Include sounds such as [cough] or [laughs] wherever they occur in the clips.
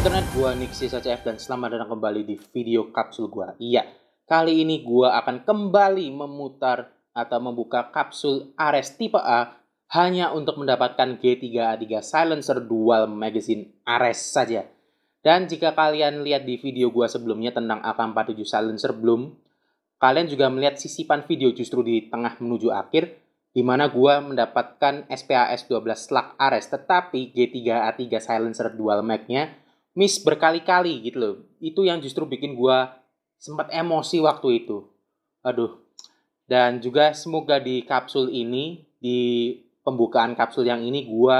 internet, gua Nixi CCF dan selamat datang kembali di video kapsul gua. Iya, kali ini gua akan kembali memutar atau membuka kapsul Ares tipe A hanya untuk mendapatkan G3A3 Silencer Dual Magazine Ares saja. Dan jika kalian lihat di video gua sebelumnya tentang AK47 Silencer belum, kalian juga melihat sisipan video justru di tengah menuju akhir, di mana gue mendapatkan SPAS 12 slug Ares, tetapi G3A3 silencer dual mag-nya miss berkali-kali gitu loh. Itu yang justru bikin gue sempat emosi waktu itu. Aduh. Dan juga semoga di kapsul ini, di pembukaan kapsul yang ini gue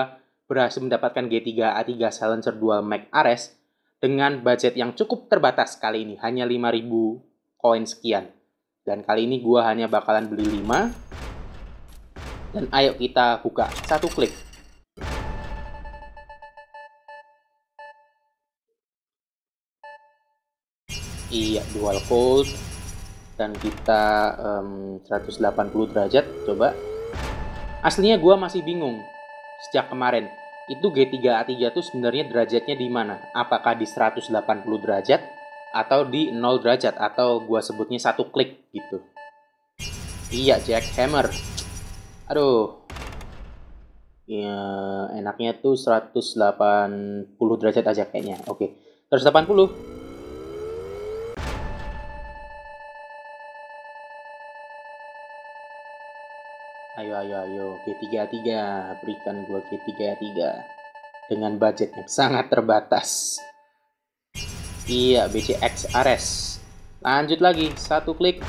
berhasil mendapatkan G3A3 Silencer 2 Mac Ares dengan budget yang cukup terbatas kali ini, hanya 5000 koin sekian. Dan kali ini gue hanya bakalan beli 5. Dan ayo kita buka satu klik. iya dual cold dan kita um, 180 derajat coba aslinya gua masih bingung sejak kemarin itu G3A3 itu sebenarnya derajatnya di mana apakah di 180 derajat atau di 0 derajat atau gua sebutnya satu klik gitu iya Jack Hammer. aduh ya, enaknya tuh 180 derajat aja kayaknya oke okay. 180 Ayo, ayo, ayo, G33, berikan gua G33 dengan budget yang sangat terbatas. Iya, BCX Ares. Lanjut lagi, satu klik.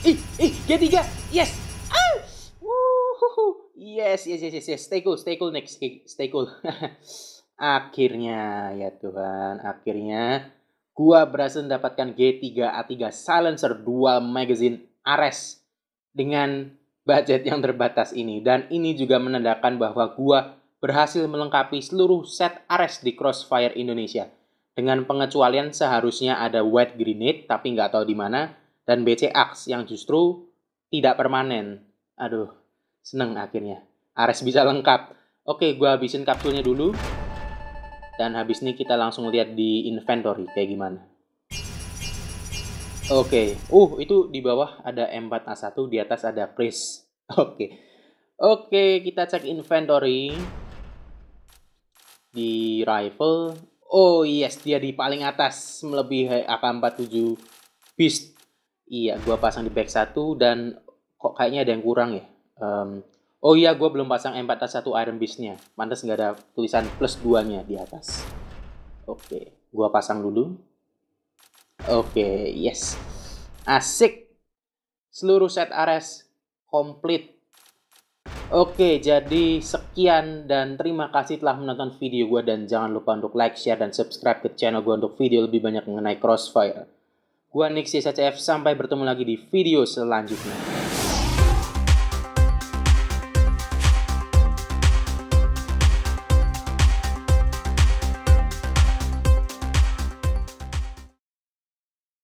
Ih, ih, G3, yes! Ah! Yes, yes, yes, yes, yes, stay cool, stay cool, next, stay cool. [laughs] akhirnya, ya Tuhan, akhirnya gua berhasil mendapatkan G3A3 Silencer Dual Magazine Ares dengan budget yang terbatas ini. Dan ini juga menandakan bahwa gua berhasil melengkapi seluruh set Ares di Crossfire Indonesia. Dengan pengecualian seharusnya ada White Grenade tapi nggak tahu di mana dan BC Axe yang justru tidak permanen. Aduh, seneng akhirnya. Ares bisa lengkap. Oke, gua habisin kapsulnya dulu. Dan habis ini kita langsung lihat di inventory kayak gimana. Oke, okay. uh itu di bawah ada M4A1, di atas ada Chris. [laughs] Oke. Okay. Oke, okay, kita cek inventory. Di rifle. Oh yes, dia di paling atas melebihi eh, AK47 Beast. Iya, gua pasang di back 1 dan kok kayaknya ada yang kurang ya. Um, Oh iya, gue belum pasang m 4 Iron Beast-nya. Mantas nggak ada tulisan plus 2-nya di atas. Oke, gue pasang dulu. Oke, yes. Asik. Seluruh set Ares komplit. Oke, jadi sekian dan terima kasih telah menonton video gue dan jangan lupa untuk like, share, dan subscribe ke channel gue untuk video lebih banyak mengenai Crossfire. Gue Nixie SCF, sampai bertemu lagi di video selanjutnya.